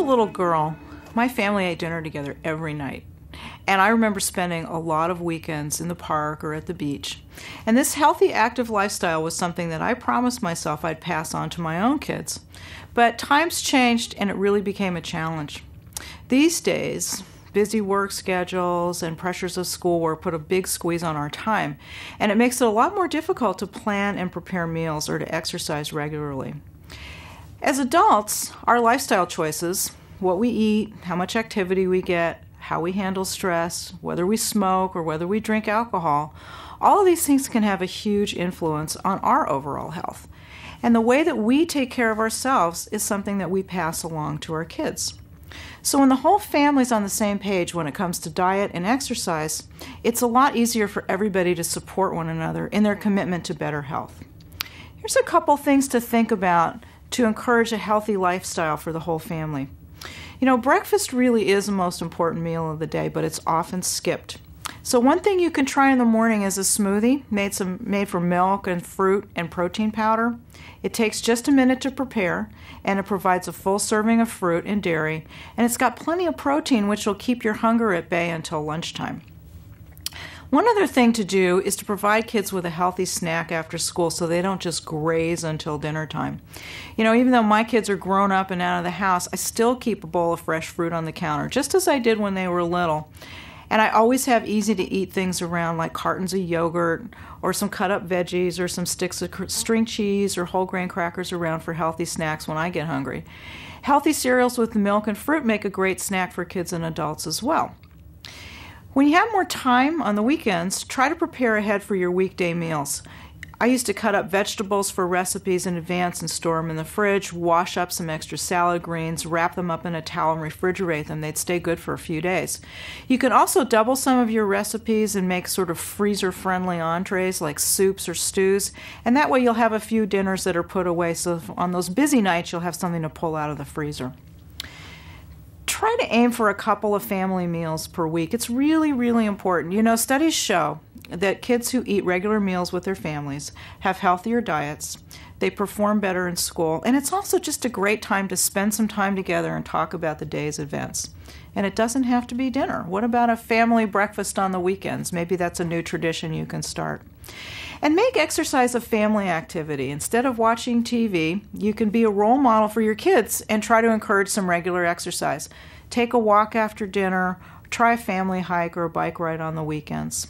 a little girl, my family ate dinner together every night. And I remember spending a lot of weekends in the park or at the beach. And this healthy, active lifestyle was something that I promised myself I'd pass on to my own kids. But times changed and it really became a challenge. These days, busy work schedules and pressures of schoolwork put a big squeeze on our time, and it makes it a lot more difficult to plan and prepare meals or to exercise regularly. As adults, our lifestyle choices, what we eat, how much activity we get, how we handle stress, whether we smoke or whether we drink alcohol, all of these things can have a huge influence on our overall health. And the way that we take care of ourselves is something that we pass along to our kids. So, when the whole family's on the same page when it comes to diet and exercise, it's a lot easier for everybody to support one another in their commitment to better health. Here's a couple things to think about to encourage a healthy lifestyle for the whole family. You know, breakfast really is the most important meal of the day, but it's often skipped. So one thing you can try in the morning is a smoothie made some made from milk and fruit and protein powder. It takes just a minute to prepare and it provides a full serving of fruit and dairy and it's got plenty of protein which will keep your hunger at bay until lunchtime. One other thing to do is to provide kids with a healthy snack after school so they don't just graze until dinner time. You know, even though my kids are grown up and out of the house, I still keep a bowl of fresh fruit on the counter, just as I did when they were little. And I always have easy to eat things around, like cartons of yogurt or some cut up veggies or some sticks of string cheese or whole grain crackers around for healthy snacks when I get hungry. Healthy cereals with milk and fruit make a great snack for kids and adults as well. When you have more time on the weekends, try to prepare ahead for your weekday meals. I used to cut up vegetables for recipes in advance and store them in the fridge, wash up some extra salad greens, wrap them up in a towel and refrigerate them. They'd stay good for a few days. You can also double some of your recipes and make sort of freezer friendly entrees like soups or stews, and that way you'll have a few dinners that are put away so on those busy nights you'll have something to pull out of the freezer try to aim for a couple of family meals per week. It's really, really important. You know, studies show that kids who eat regular meals with their families have healthier diets, they perform better in school, and it's also just a great time to spend some time together and talk about the day's events. And it doesn't have to be dinner. What about a family breakfast on the weekends? Maybe that's a new tradition you can start. And make exercise a family activity. Instead of watching TV, you can be a role model for your kids and try to encourage some regular exercise. Take a walk after dinner, try a family hike or a bike ride on the weekends.